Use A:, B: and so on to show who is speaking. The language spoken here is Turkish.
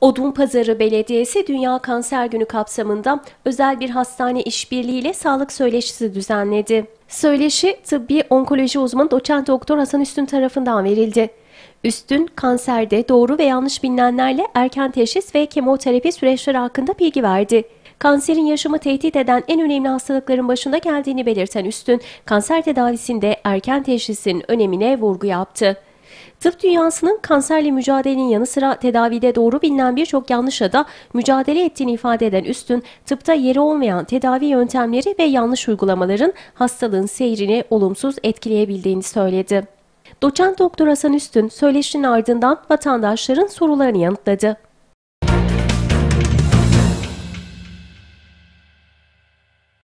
A: Odunpazarı Belediyesi Dünya Kanser Günü kapsamında özel bir hastane işbirliğiyle sağlık söyleşisi düzenledi. Söyleşi tıbbi onkoloji uzmanı doçent doktor Hasan Üstün tarafından verildi. Üstün, kanserde doğru ve yanlış bilinenlerle erken teşhis ve kemoterapi süreçleri hakkında bilgi verdi. Kanserin yaşamı tehdit eden en önemli hastalıkların başında geldiğini belirten Üstün, kanser tedavisinde erken teşhisin önemine vurgu yaptı. Tıp dünyasının kanserle mücadelenin yanı sıra tedavide doğru bilinen birçok yanlışa da mücadele ettiğini ifade eden Üstün, tıpta yeri olmayan tedavi yöntemleri ve yanlış uygulamaların hastalığın seyrini olumsuz etkileyebildiğini söyledi. Doçent Doktor Hasan Üstün söyleşinin ardından vatandaşların sorularını yanıtladı.